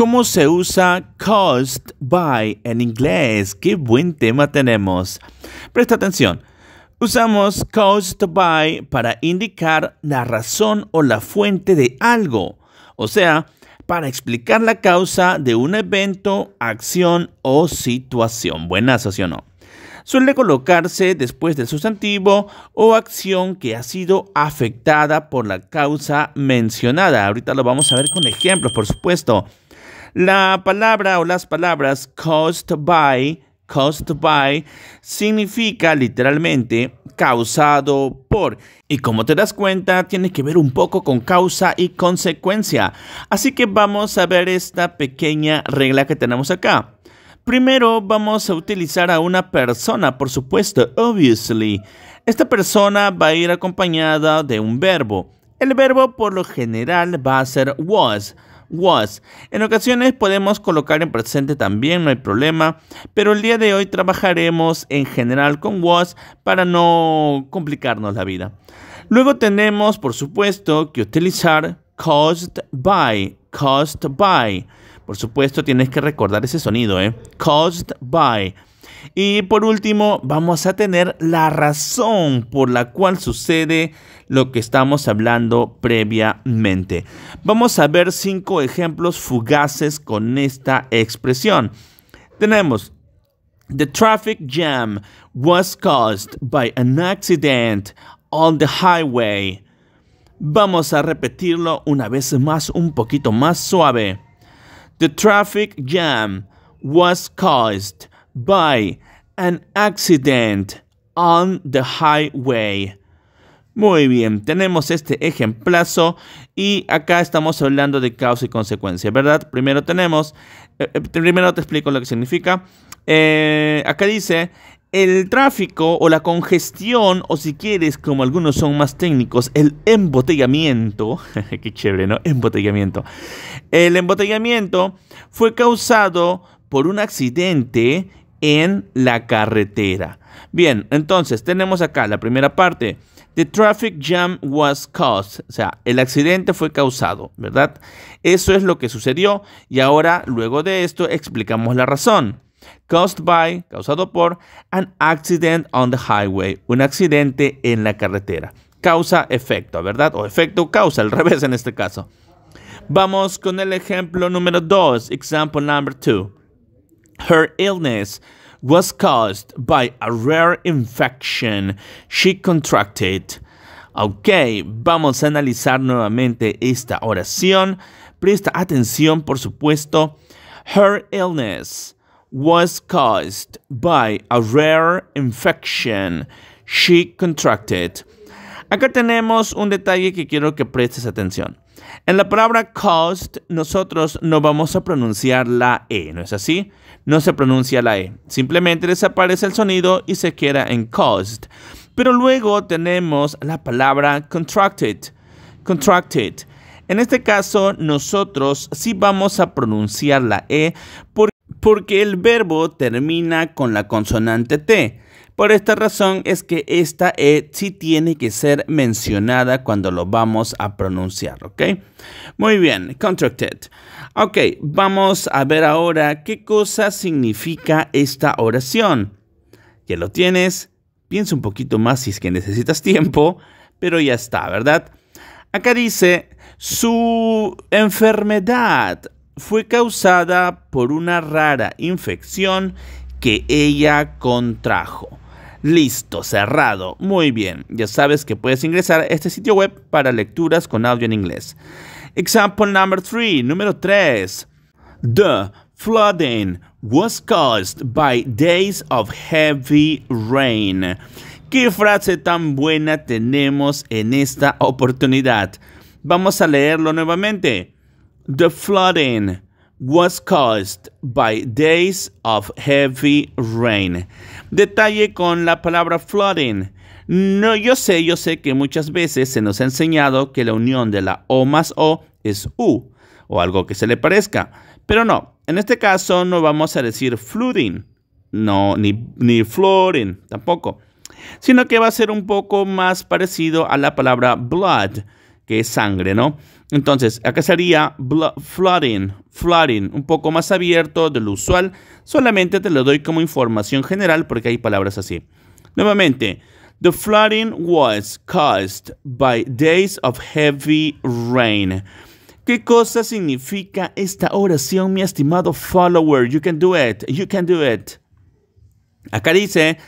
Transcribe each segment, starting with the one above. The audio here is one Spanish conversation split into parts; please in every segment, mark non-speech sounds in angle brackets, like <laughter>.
¿Cómo se usa caused by en inglés? ¡Qué buen tema tenemos! Presta atención. Usamos caused by para indicar la razón o la fuente de algo, o sea, para explicar la causa de un evento, acción o situación. Buenazo, ¿sí o no? Suele colocarse después del sustantivo o acción que ha sido afectada por la causa mencionada. Ahorita lo vamos a ver con ejemplos, por supuesto. La palabra o las palabras caused by, cost by, significa literalmente causado por. Y como te das cuenta, tiene que ver un poco con causa y consecuencia. Así que vamos a ver esta pequeña regla que tenemos acá. Primero vamos a utilizar a una persona, por supuesto, obviously. Esta persona va a ir acompañada de un verbo. El verbo por lo general va a ser was was. En ocasiones podemos colocar en presente también, no hay problema, pero el día de hoy trabajaremos en general con was para no complicarnos la vida. Luego tenemos, por supuesto, que utilizar caused by, caused by. Por supuesto, tienes que recordar ese sonido, ¿eh? Caused by. Y por último, vamos a tener la razón por la cual sucede lo que estamos hablando previamente. Vamos a ver cinco ejemplos fugaces con esta expresión. Tenemos The traffic jam was caused by an accident on the highway. Vamos a repetirlo una vez más, un poquito más suave. The traffic jam was caused by an accident on the highway. Muy bien, tenemos este ejemplazo y acá estamos hablando de causa y consecuencia, ¿verdad? Primero tenemos, eh, eh, primero te explico lo que significa. Eh, acá dice, el tráfico o la congestión, o si quieres, como algunos son más técnicos, el embotellamiento, <laughs> qué chévere, ¿no? Embotellamiento. El embotellamiento fue causado por un accidente en la carretera. Bien, entonces tenemos acá la primera parte. The traffic jam was caused. O sea, el accidente fue causado, ¿verdad? Eso es lo que sucedió y ahora, luego de esto, explicamos la razón. Caused by, causado por, an accident on the highway, un accidente en la carretera. Causa-efecto, ¿verdad? O efecto-causa, al <laughs> revés en este caso. Vamos con el ejemplo número 2, example number 2. Her illness was caused by a rare infection she contracted. Ok, vamos a analizar nuevamente esta oración. Presta atención, por supuesto. Her illness was caused by a rare infection she contracted. Acá tenemos un detalle que quiero que prestes atención. En la palabra cost, nosotros no vamos a pronunciar la E, ¿no es así? No se pronuncia la E. Simplemente desaparece el sonido y se queda en cost. Pero luego tenemos la palabra contracted. Contracted. En este caso, nosotros sí vamos a pronunciar la E porque el verbo termina con la consonante T. Por esta razón es que esta E sí tiene que ser mencionada cuando lo vamos a pronunciar, ¿ok? Muy bien, contracted. Ok, vamos a ver ahora qué cosa significa esta oración. Ya lo tienes, piensa un poquito más si es que necesitas tiempo, pero ya está, ¿verdad? Acá dice, su enfermedad fue causada por una rara infección que ella contrajo. Listo, cerrado. Muy bien, ya sabes que puedes ingresar a este sitio web para lecturas con audio en inglés. Example number 3, número 3. The flooding was caused by days of heavy rain. Qué frase tan buena tenemos en esta oportunidad. Vamos a leerlo nuevamente. The flooding was caused by days of heavy rain. Detalle con la palabra flooding. No, yo sé, yo sé que muchas veces se nos ha enseñado que la unión de la O más O es U o algo que se le parezca. Pero no, en este caso no vamos a decir flooding, no, ni, ni tampoco, sino que va a ser un poco más parecido a la palabra blood que es sangre, ¿no? Entonces, acá sería flooding, flooding, un poco más abierto de lo usual. Solamente te lo doy como información general porque hay palabras así. Nuevamente, the flooding was caused by days of heavy rain. ¿Qué cosa significa esta oración, mi estimado follower? You can do it, you can do it. Acá dice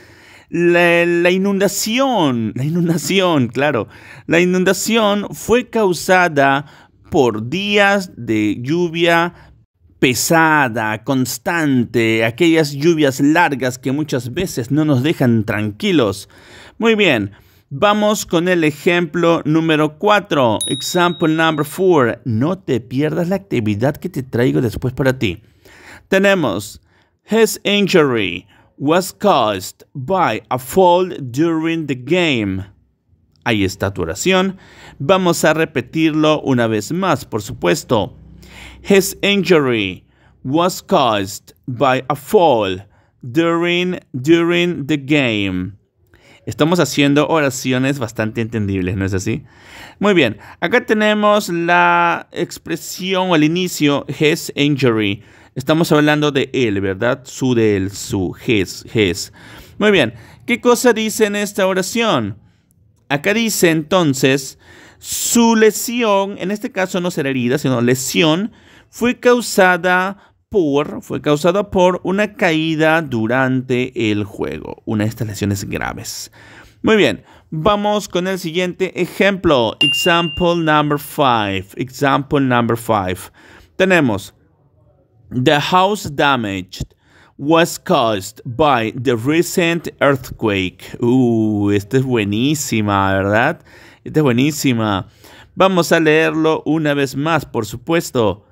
la, inundación, la inundación, claro, la inundación fue causada por días de lluvia pesada, constante, aquellas lluvias largas que muchas veces no nos dejan tranquilos. Muy bien, vamos con el ejemplo número 4, example number four. No te pierdas la actividad que te traigo después para ti. Tenemos his injury was caused by a fall during the game. Ahí está tu oración. Vamos a repetirlo una vez más, por supuesto. His injury was caused by a fall during, during the game. Estamos haciendo oraciones bastante entendibles, ¿no es así? Muy bien, acá tenemos la expresión o el inicio, his injury. Estamos hablando de él, ¿verdad? Su de él, su, his, his. Muy bien, ¿qué cosa dice en esta oración? Acá dice entonces, su lesión, en este caso no será herida, sino lesión, fue causada por, fue causada por una caída durante el juego, una de estas lesiones graves. Muy bien, vamos con el siguiente ejemplo. Example number five. Example number five. Tenemos The house damaged was caused by the recent earthquake. Uh, esta es buenísima, ¿verdad? Esta es buenísima. Vamos a leerlo una vez más, por supuesto.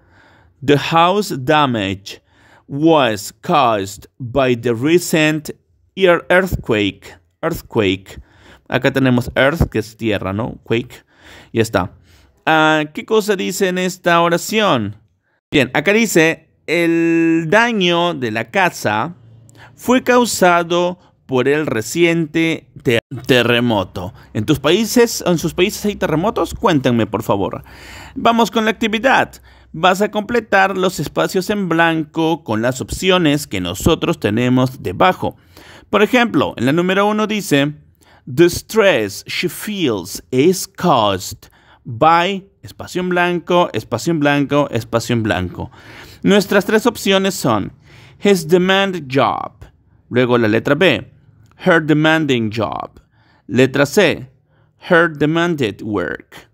The house damaged was caused by the recent earthquake. Earthquake. Acá tenemos earth, que es tierra, ¿no? Quake. Ya está. Ah, ¿Qué cosa dice en esta oración? Bien, acá dice el daño de la casa fue causado por el reciente terremoto. ¿En tus países, en sus países hay terremotos? Cuéntenme, por favor. Vamos con la actividad. Vas a completar los espacios en blanco con las opciones que nosotros tenemos debajo. Por ejemplo, en la número uno dice, The stress she feels is caused by espacio en blanco, espacio en blanco, espacio en blanco. Nuestras tres opciones son his demand job, luego la letra B, her demanding job, letra C, her demanded work.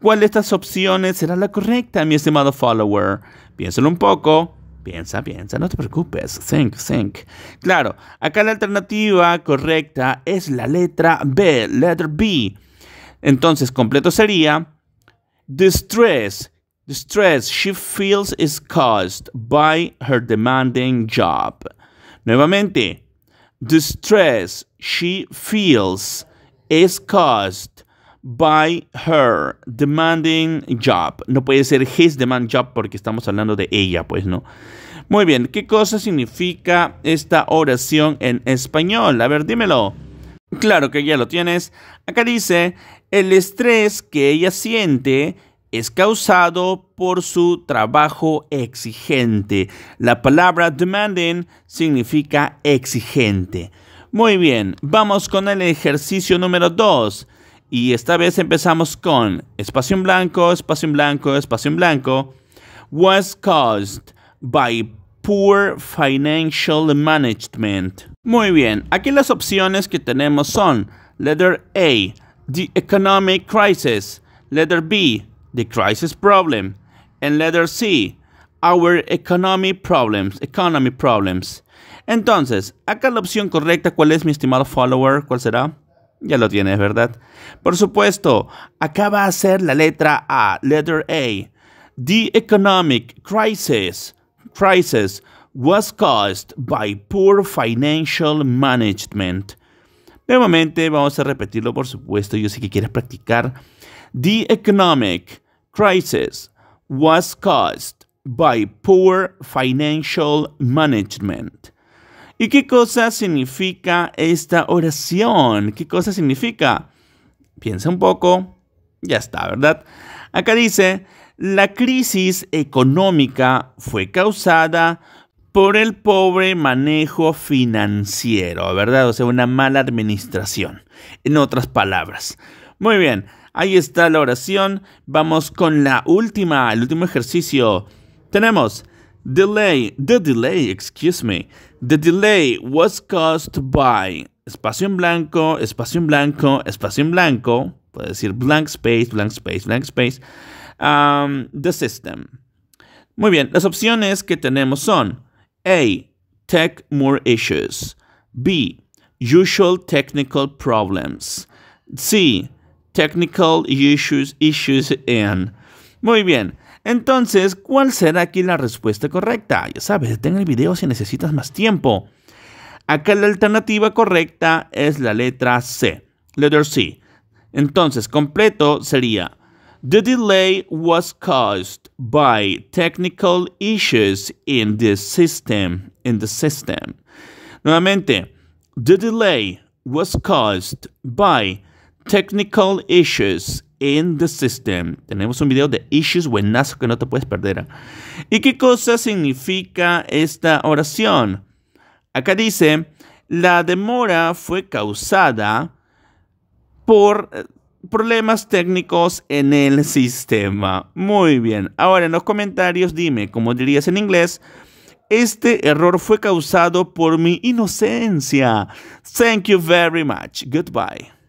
¿Cuál de estas opciones será la correcta, mi estimado follower? Piénsalo un poco. Piensa, piensa, no te preocupes. Think, think. Claro, acá la alternativa correcta es la letra B, letter B. Entonces, completo sería distress the she feels is caused by her demanding job. Nuevamente, Distress she feels is caused by her demanding job. No puede ser his demand job porque estamos hablando de ella, pues no. Muy bien, ¿qué cosa significa esta oración en español? A ver, dímelo. Claro que ya lo tienes. Acá dice, el estrés que ella siente es causado por su trabajo exigente. La palabra demanding significa exigente. Muy bien, vamos con el ejercicio número 2. Y esta vez empezamos con espacio en blanco, espacio en blanco, espacio en blanco. Was caused by poor financial management. Muy bien, aquí las opciones que tenemos son letter A the economic crisis, letter B, the crisis problem, and letter C, our economy problems, economy problems. Entonces, acá la opción correcta, ¿cuál es mi estimado follower? ¿Cuál será? Ya lo tienes, ¿verdad? Por supuesto, acá va a ser la letra A, letter A. The economic crisis, crisis was caused by poor financial management. Nuevamente vamos a repetirlo, por supuesto. Yo sé que quieres practicar. The economic crisis was caused by poor financial management. ¿Y qué cosa significa esta oración? ¿Qué cosa significa? Piensa un poco. Ya está, ¿verdad? Acá dice, la crisis económica fue causada por el pobre manejo financiero, ¿verdad? O sea, una mala administración, en otras palabras. Muy bien, ahí está la oración. Vamos con la última, el último ejercicio. Tenemos delay, the delay, excuse me. The delay was caused by espacio en blanco, espacio en blanco, espacio en blanco. Puede decir blank space, blank space, blank space. Um, the system. Muy bien, las opciones que tenemos son a. Tech more issues. B. Usual technical problems. C. Technical issues, issues in. Muy bien. Entonces, ¿cuál será aquí la respuesta correcta? Ya sabes, detén el video si necesitas más tiempo. Acá la alternativa correcta es la letra C. Letter C. Entonces, completo sería The delay was caused by technical issues in the system. In the system. Nuevamente, the delay was caused by technical issues in the system. Tenemos un video de issues buenazo que no te puedes perder. ¿Y qué cosa significa esta oración? Acá dice, la demora fue causada por problemas técnicos en el sistema. Muy bien. Ahora en los comentarios dime, como dirías en inglés, este error fue causado por mi inocencia. Thank you very much. Goodbye.